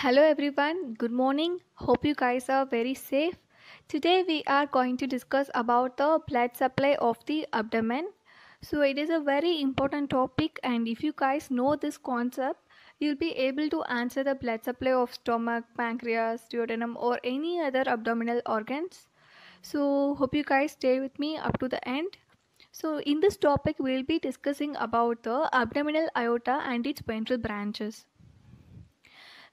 Hello everyone, good morning. Hope you guys are very safe. Today we are going to discuss about the blood supply of the abdomen. So it is a very important topic and if you guys know this concept, you'll be able to answer the blood supply of stomach, pancreas, duodenum or any other abdominal organs. So hope you guys stay with me up to the end. So in this topic we'll be discussing about the abdominal aorta and its ventral branches.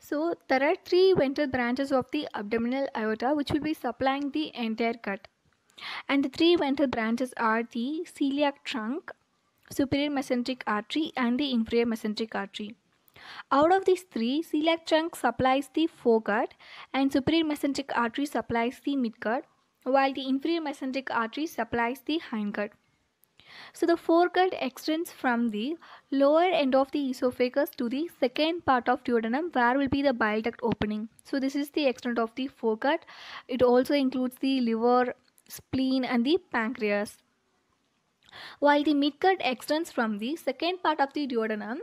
So there are three ventral branches of the abdominal aorta which will be supplying the entire gut. And the three ventral branches are the celiac trunk, superior mesenteric artery and the inferior mesenteric artery. Out of these three, celiac trunk supplies the foregut and superior mesenteric artery supplies the midgut while the inferior mesenteric artery supplies the hindgut. So the foregut extends from the lower end of the esophagus to the second part of duodenum where will be the bile duct opening. So this is the extent of the foregut. It also includes the liver, spleen and the pancreas. While the midgut extends from the second part of the duodenum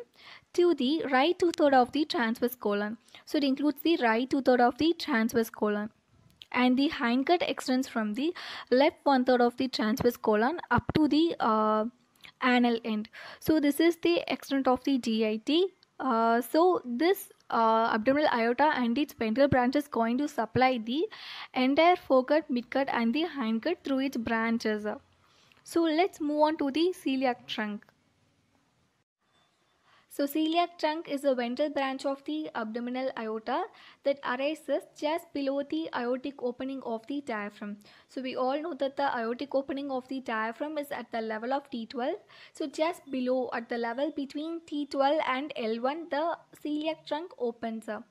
to the right two-third of the transverse colon. So it includes the right two-third of the transverse colon and the hindgut extends from the left one third of the transverse colon up to the uh, anal end. So this is the extent of the GIT. Uh, so this uh, abdominal aorta and its ventral branches going to supply the entire foregut, midgut and the hindgut through its branches. So let's move on to the celiac trunk. So celiac trunk is a ventral branch of the abdominal aorta that arises just below the aortic opening of the diaphragm. So we all know that the aortic opening of the diaphragm is at the level of T12. So just below at the level between T12 and L1 the celiac trunk opens up.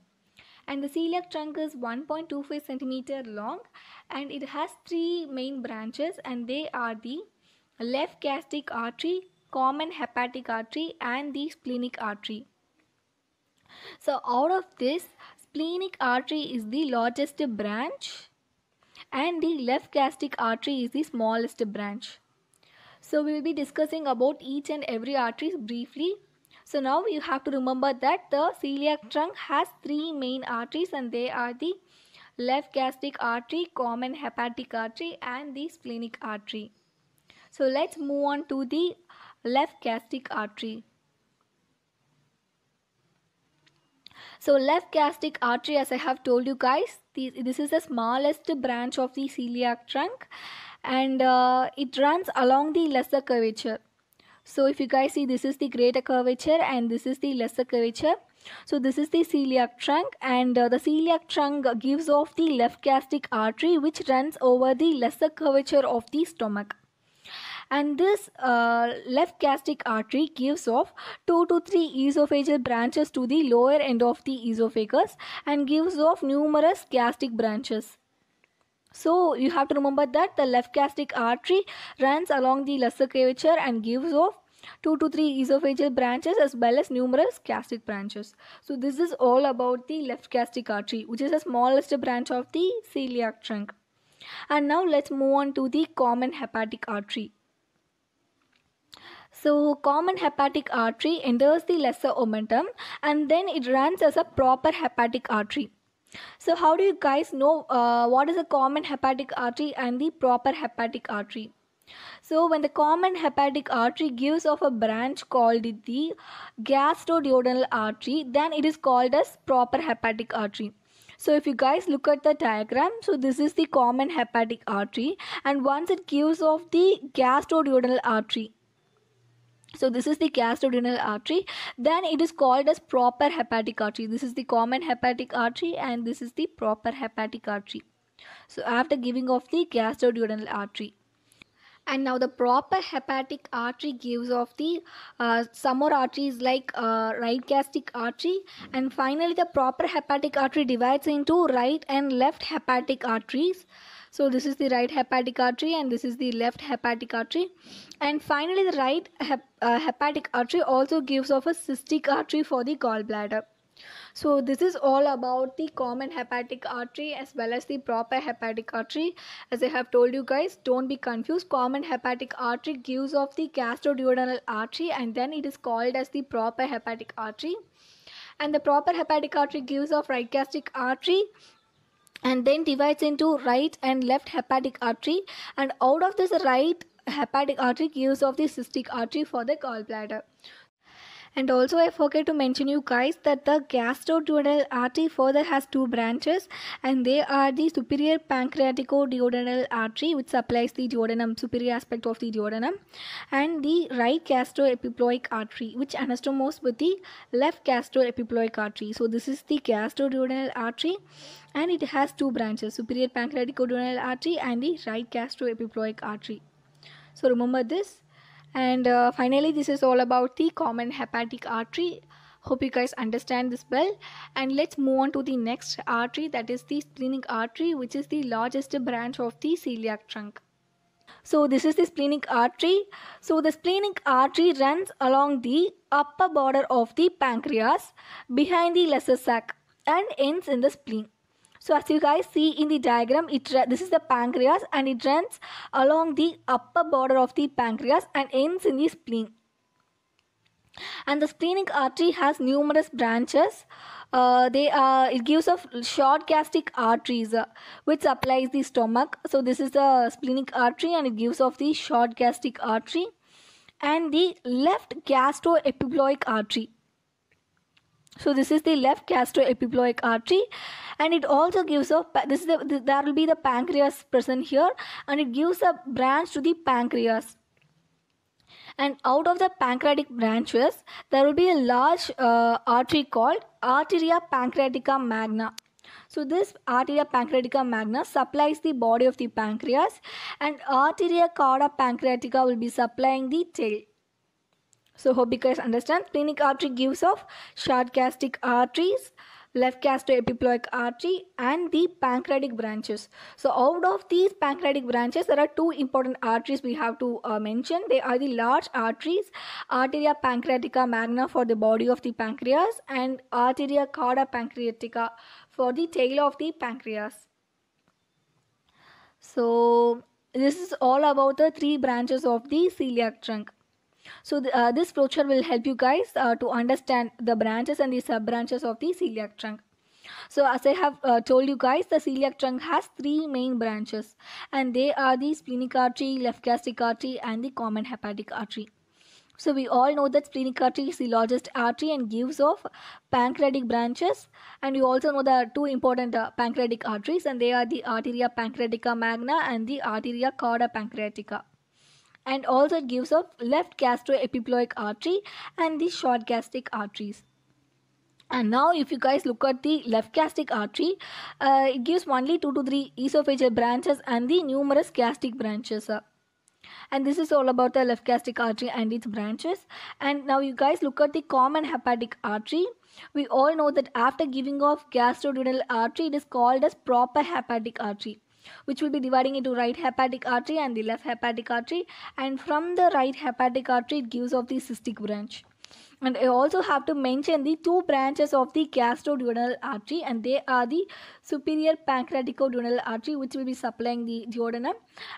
And the celiac trunk is 1.25 centimeter long and it has three main branches and they are the left gastric artery, common hepatic artery and the splenic artery. So out of this splenic artery is the largest branch and the left gastric artery is the smallest branch. So we will be discussing about each and every artery briefly. So now you have to remember that the celiac trunk has three main arteries and they are the left gastric artery, common hepatic artery and the splenic artery. So let's move on to the left gastric artery. So left gastric artery as I have told you guys this is the smallest branch of the celiac trunk and uh, it runs along the lesser curvature. So if you guys see this is the greater curvature and this is the lesser curvature. So this is the celiac trunk and uh, the celiac trunk gives off the left gastric artery which runs over the lesser curvature of the stomach and this uh, left gastric artery gives off 2 to 3 esophageal branches to the lower end of the esophagus and gives off numerous gastric branches so you have to remember that the left gastric artery runs along the lesser curvature and gives off 2 to 3 esophageal branches as well as numerous gastric branches. So this is all about the left gastric artery which is the smallest branch of the celiac trunk. And now let's move on to the common hepatic artery. So common hepatic artery enters the lesser omentum and then it runs as a proper hepatic artery. So how do you guys know uh, what is a common hepatic artery and the proper hepatic artery? So when the common hepatic artery gives off a branch called the gastroduodenal artery, then it is called as proper hepatic artery. So if you guys look at the diagram, so this is the common hepatic artery and once it gives off the gastroduodenal artery, so this is the gastroduodenal artery then it is called as proper hepatic artery this is the common hepatic artery and this is the proper hepatic artery so after giving of the gastroduodenal artery and now the proper hepatic artery gives off the uh, some more arteries like uh, right gastric artery and finally the proper hepatic artery divides into right and left hepatic arteries so this is the right hepatic artery and this is the left hepatic artery and finally the right hep uh, hepatic artery also gives off a cystic artery for the gallbladder so this is all about the common hepatic artery as well as the proper hepatic artery. As I have told you guys, don't be confused. Common hepatic artery gives off the gastroduodenal artery and then it is called as the proper hepatic artery. And the proper hepatic artery gives off right gastric artery and then divides into right and left hepatic artery and out of this right hepatic artery gives off the cystic artery for the gallbladder. And also I forget to mention you guys that the gastroduodenal artery further has two branches and they are the superior pancreaticoduodenal artery which supplies the duodenum, superior aspect of the duodenum and the right gastroepiploic artery which anastomoses with the left gastroepiploic artery. So this is the gastroduodenal artery and it has two branches superior pancreaticoduodenal artery and the right gastroepiploic artery. So remember this and uh, finally this is all about the common hepatic artery hope you guys understand this well and let's move on to the next artery that is the splenic artery which is the largest branch of the celiac trunk so this is the splenic artery so the splenic artery runs along the upper border of the pancreas behind the lesser sac and ends in the spleen so as you guys see in the diagram, it this is the pancreas and it runs along the upper border of the pancreas and ends in the spleen. And the splenic artery has numerous branches. Uh, they it gives off short gastric arteries uh, which supplies the stomach. So this is the splenic artery and it gives off the short gastric artery and the left gastroepiploic artery so this is the left gastroepiploic artery and it also gives a this is the, there will be the pancreas present here and it gives a branch to the pancreas and out of the pancreatic branches there will be a large uh, artery called arteria pancreatica magna so this arteria pancreatica magna supplies the body of the pancreas and arteria cauda pancreatica will be supplying the tail so hope you guys understand. Splenic artery gives off short gastric arteries, left gastroepiploic artery and the pancreatic branches. So out of these pancreatic branches, there are two important arteries we have to uh, mention. They are the large arteries, arteria pancreatica magna for the body of the pancreas and arteria carda pancreatica for the tail of the pancreas. So this is all about the three branches of the celiac trunk. So uh, this flowchart will help you guys uh, to understand the branches and the sub-branches of the celiac trunk. So as I have uh, told you guys, the celiac trunk has three main branches and they are the splenic artery, left gastric artery and the common hepatic artery. So we all know that splenic artery is the largest artery and gives off pancreatic branches and we also know the two important uh, pancreatic arteries and they are the arteria pancreatica magna and the arteria cauda pancreatica and also gives off left gastroepiploic artery and the short gastric arteries. And now, if you guys look at the left gastric artery, uh, it gives only 2 to 3 esophageal branches and the numerous gastric branches. Uh, and this is all about the left gastric artery and its branches. And now, you guys look at the common hepatic artery. We all know that after giving off gastroduodenal artery, it is called as proper hepatic artery which will be dividing into right hepatic artery and the left hepatic artery and from the right hepatic artery it gives off the cystic branch and I also have to mention the two branches of the gastroduodenal artery and they are the superior pancreaticoduodenal artery which will be supplying the duodenum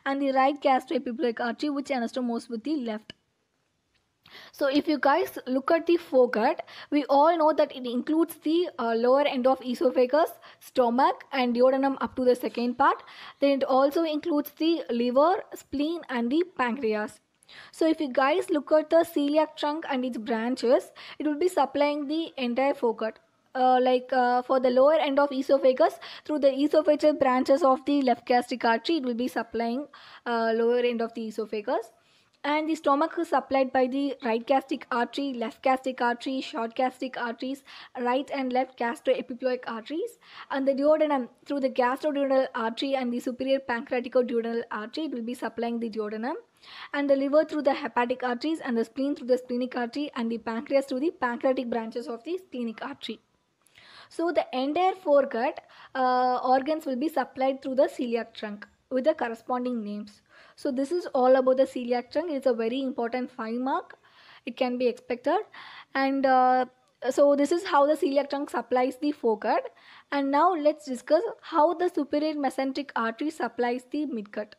and the right gastroepiploic artery which anastomoses with the left so if you guys look at the foregut, we all know that it includes the uh, lower end of esophagus, stomach and duodenum up to the second part. Then it also includes the liver, spleen and the pancreas. So if you guys look at the celiac trunk and its branches, it will be supplying the entire foregut. Uh, like uh, for the lower end of esophagus through the esophageal branches of the left gastric artery it will be supplying uh, lower end of the esophagus and the stomach is supplied by the right gastric artery, left gastric artery, short gastric arteries, right and left gastroepiploic arteries, and the duodenum through the gastroduodenal artery and the superior pancreaticoduodenal artery it will be supplying the duodenum, and the liver through the hepatic arteries and the spleen through the splenic artery and the pancreas through the pancreatic branches of the splenic artery. So the entire foregut uh, organs will be supplied through the celiac trunk with the corresponding names. So this is all about the celiac trunk. It's a very important five mark. It can be expected. And uh, so this is how the celiac trunk supplies the foregut. And now let's discuss how the superior mesenteric artery supplies the midgut.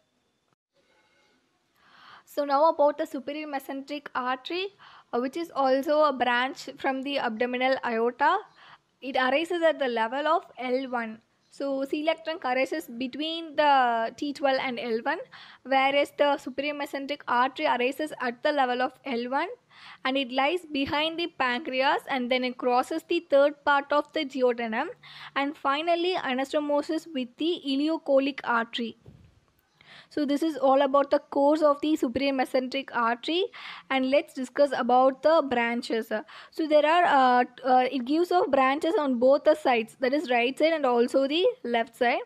So now about the superior mesenteric artery, uh, which is also a branch from the abdominal aorta. It arises at the level of L1 so C electron arises between the T12 and L1 whereas the superior mesenteric artery arises at the level of L1 and it lies behind the pancreas and then it crosses the third part of the duodenum and finally anastomosis with the ileocolic artery. So this is all about the course of the superior mesenteric artery and let's discuss about the branches. So there are, uh, uh, it gives off branches on both the sides that is right side and also the left side.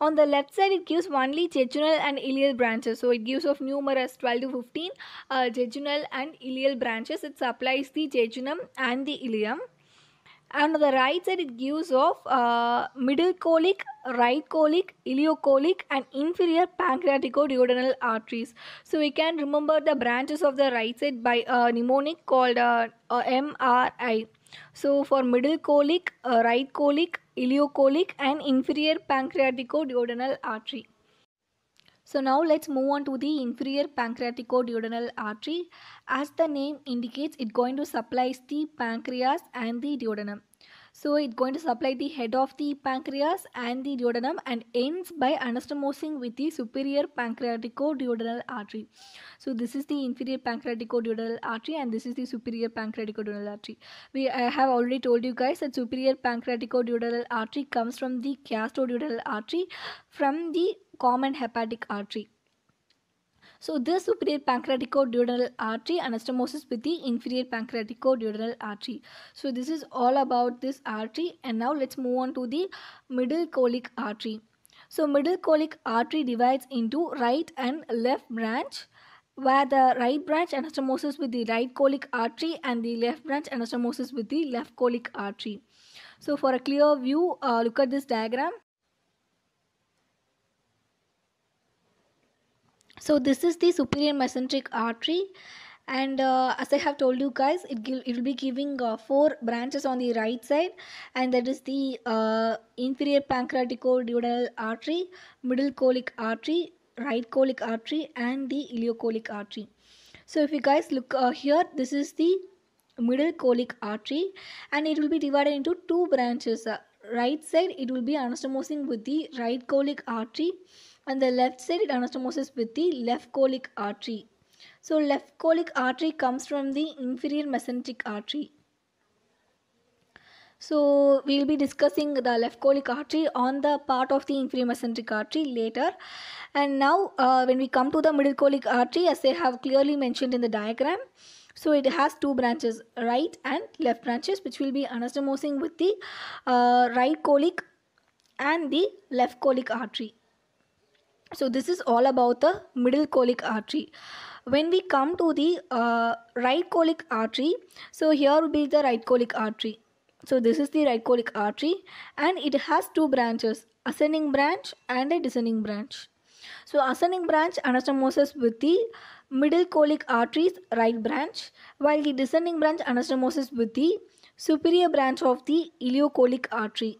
On the left side it gives only jejunal and ileal branches. So it gives off numerous 12 to 15 uh, jejunal and ileal branches. It supplies the jejunum and the ileum and the right side it gives of uh, middle colic right colic ileocolic and inferior pancreatico-duodenal arteries so we can remember the branches of the right side by a mnemonic called uh, uh, mri so for middle colic uh, right colic ileocolic and inferior pancreatico-duodenal artery so now let's move on to the inferior pancreaticoduodenal artery. As the name indicates, it's going to supply the pancreas and the duodenum. So it's going to supply the head of the pancreas and the duodenum and ends by anastomosing with the superior pancreaticoduodenal artery. So this is the inferior pancreaticoduodenal artery and this is the superior pancreaticoduodenal artery. We I have already told you guys that superior pancreaticoduodenal artery comes from the gastroduodenal artery from the common hepatic artery. So this superior pancreaticoduodenal artery anastomosis with the inferior pancreaticoduodenal artery. So this is all about this artery and now let's move on to the middle colic artery. So middle colic artery divides into right and left branch where the right branch anastomosis with the right colic artery and the left branch anastomosis with the left colic artery. So for a clear view, uh, look at this diagram. so this is the superior mesenteric artery and uh, as i have told you guys it, it will be giving uh, four branches on the right side and that is the uh, inferior pancreaticoduodenal artery middle colic artery right colic artery and the ileocolic artery so if you guys look uh, here this is the middle colic artery and it will be divided into two branches uh, right side it will be anastomosing with the right colic artery and the left sided anastomosis with the left colic artery. So left colic artery comes from the inferior mesenteric artery. So we will be discussing the left colic artery on the part of the inferior mesenteric artery later. And now uh, when we come to the middle colic artery as I have clearly mentioned in the diagram. So it has two branches right and left branches which will be anastomosing with the uh, right colic and the left colic artery so this is all about the middle colic artery when we come to the uh, right colic artery so here will be the right colic artery so this is the right colic artery and it has two branches ascending branch and a descending branch so ascending branch anastomoses with the middle colic arteries right branch while the descending branch anastomoses with the superior branch of the ileocolic artery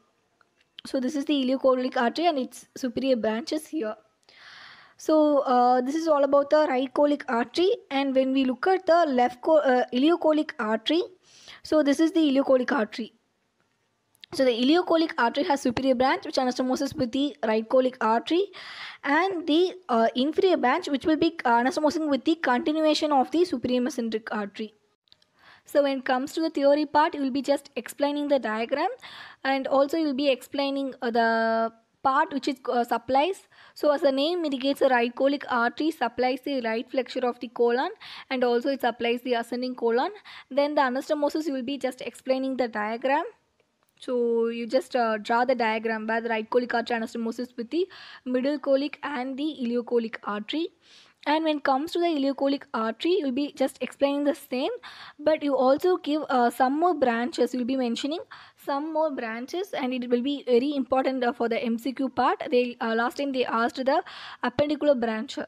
so this is the ileocolic artery and its superior branch is here so uh, this is all about the right colic artery and when we look at the left co- uh, ileocolic artery, so this is the ileocolic artery. So the ileocolic artery has superior branch which anastomoses with the right colic artery and the uh, inferior branch which will be anastomosing with the continuation of the superior mesenteric artery. So when it comes to the theory part, you will be just explaining the diagram and also you will be explaining uh, the part which is uh, supplies so as the name indicates, the right colic artery supplies the right flexure of the colon and also it supplies the ascending colon. Then the anastomosis will be just explaining the diagram. So you just uh, draw the diagram by the right colic artery anastomosis with the middle colic and the ileocolic artery and when it comes to the ileocolic artery you'll be just explaining the same but you also give uh, some more branches you'll be mentioning some more branches and it will be very important uh, for the MCQ part. They uh, Last time they asked the appendicular branch.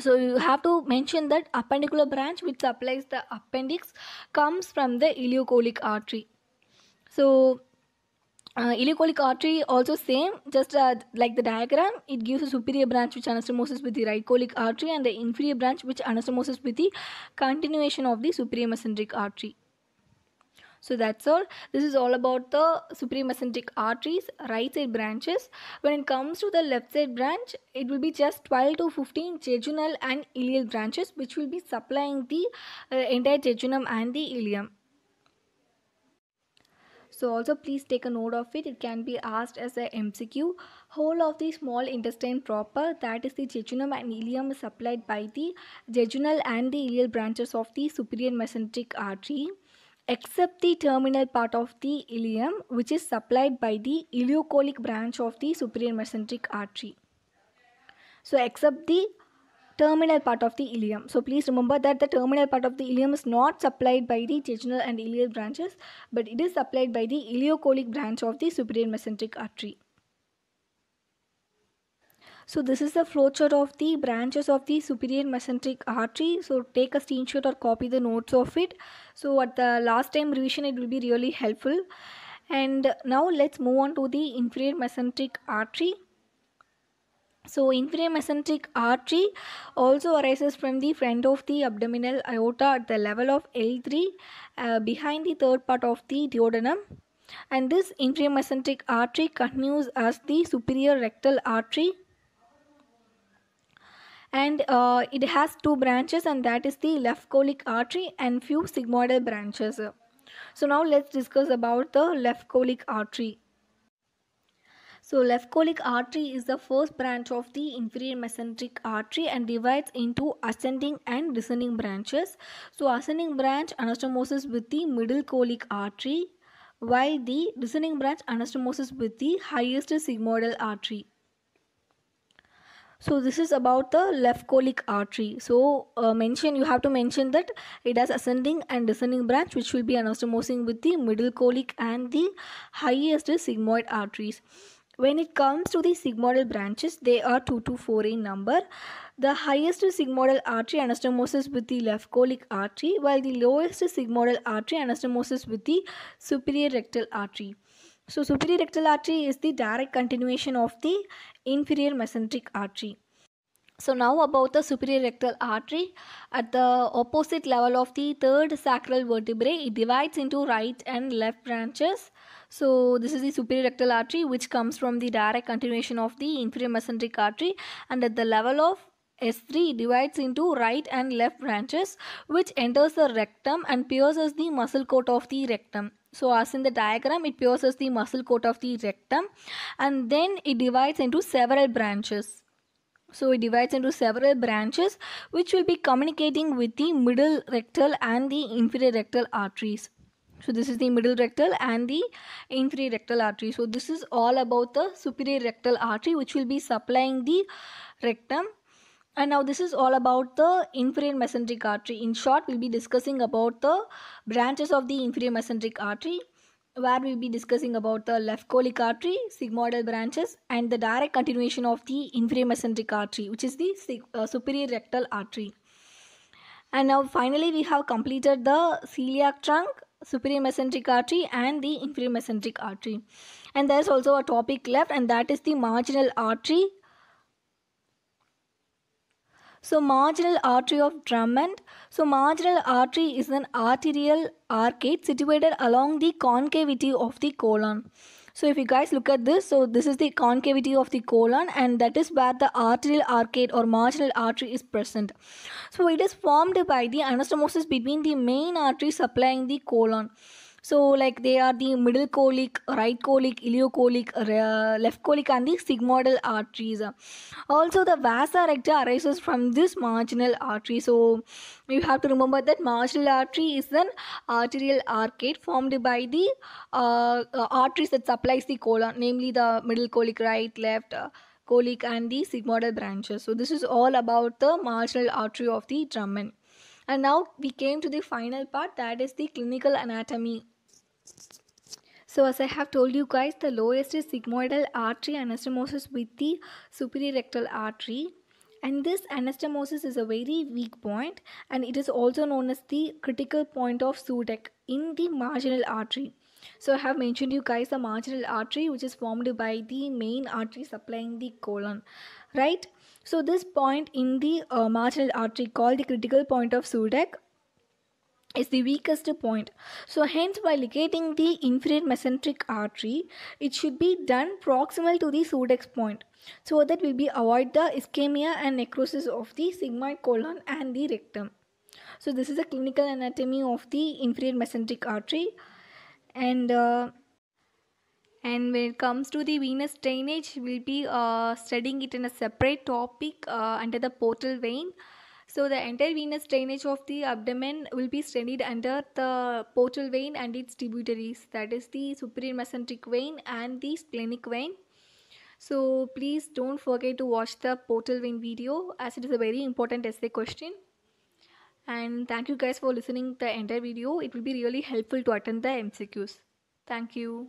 So you have to mention that appendicular branch which supplies the appendix comes from the ileocolic artery. So uh, ileocolic artery also same just uh, like the diagram it gives a superior branch which anastomoses with the right colic artery and the inferior branch which anastomoses with the continuation of the superior mesenteric artery so that's all this is all about the mesenteric arteries right side branches when it comes to the left side branch it will be just 12 to 15 jejunal and ileal branches which will be supplying the uh, entire jejunum and the ileum so also please take a note of it. It can be asked as a MCQ. Whole of the small intestine proper that is the jejunum and ileum is supplied by the jejunal and the ileal branches of the superior mesenteric artery except the terminal part of the ileum, which is supplied by the ileocolic branch of the superior mesenteric artery. So except the terminal part of the ileum. So please remember that the terminal part of the ileum is not supplied by the jejunal and ileal branches but it is supplied by the ileocolic branch of the superior mesenteric artery. So this is the flowchart of the branches of the superior mesenteric artery. So take a screenshot or copy the notes of it. So at the last time revision it will be really helpful. And now let's move on to the inferior mesenteric artery. So inferior mesenteric artery also arises from the front of the abdominal aorta at the level of L3 uh, behind the third part of the duodenum and this inferior mesenteric artery continues as the superior rectal artery and uh, it has two branches and that is the left colic artery and few sigmoidal branches. So now let's discuss about the left colic artery. So left colic artery is the first branch of the inferior mesenteric artery and divides into ascending and descending branches. So ascending branch anastomoses with the middle colic artery while the descending branch anastomoses with the highest sigmoidal artery so this is about the left colic artery so uh, mention you have to mention that it has ascending and descending branch which will be anastomosing with the middle colic and the highest sigmoid arteries when it comes to the sigmoidal branches they are 2 to 4 in number the highest sigmoidal artery anastomoses with the left colic artery while the lowest sigmoidal artery anastomoses with the superior rectal artery so superior rectal artery is the direct continuation of the inferior mesenteric artery. So now about the superior rectal artery. At the opposite level of the third sacral vertebrae, it divides into right and left branches. So this is the superior rectal artery which comes from the direct continuation of the inferior mesenteric artery and at the level of S3 divides into right and left branches which enters the rectum and pierces the muscle coat of the rectum. So as in the diagram, it pierces the muscle coat of the rectum and then it divides into several branches. So it divides into several branches which will be communicating with the middle rectal and the inferior rectal arteries. So this is the middle rectal and the inferior rectal artery. So this is all about the superior rectal artery which will be supplying the rectum and now this is all about the inferior mesenteric artery. In short, we'll be discussing about the branches of the inferior mesenteric artery where we'll be discussing about the left colic artery, sigmoidal branches and the direct continuation of the inferior mesenteric artery which is the uh, superior rectal artery. And now finally we have completed the celiac trunk, superior mesenteric artery and the inferior mesenteric artery. And there's also a topic left and that is the marginal artery so marginal artery of Drummond. So marginal artery is an arterial arcade situated along the concavity of the colon. So if you guys look at this, so this is the concavity of the colon and that is where the arterial arcade or marginal artery is present. So it is formed by the anastomosis between the main artery supplying the colon. So like they are the middle colic, right colic, ileocolic, left colic and the sigmoidal arteries. Also the vasa recta arises from this marginal artery. So you have to remember that marginal artery is an arterial arcade formed by the uh, uh arteries that supplies the colon, namely the middle colic, right, left, uh, colic and the sigmoidal branches. So this is all about the marginal artery of the Drummond. And now we came to the final part that is the clinical anatomy. So as I have told you guys, the lowest is sigmoidal artery anastomosis with the superior rectal artery. And this anastomosis is a very weak point and it is also known as the critical point of SUDEC in the marginal artery. So I have mentioned you guys the marginal artery which is formed by the main artery supplying the colon, right? So this point in the uh, marginal artery called the critical point of Sudak is the weakest point. So hence by locating the inferior mesenteric artery, it should be done proximal to the Sudex point so that will be avoid the ischemia and necrosis of the sigmoid colon and the rectum. So this is the clinical anatomy of the inferior mesenteric artery and uh, and when it comes to the venous drainage we'll be uh, studying it in a separate topic uh, under the portal vein so the entire venous drainage of the abdomen will be studied under the portal vein and its tributaries that is the superior mesenteric vein and the splenic vein so please don't forget to watch the portal vein video as it is a very important essay question and thank you guys for listening the entire video it will be really helpful to attend the mcqs thank you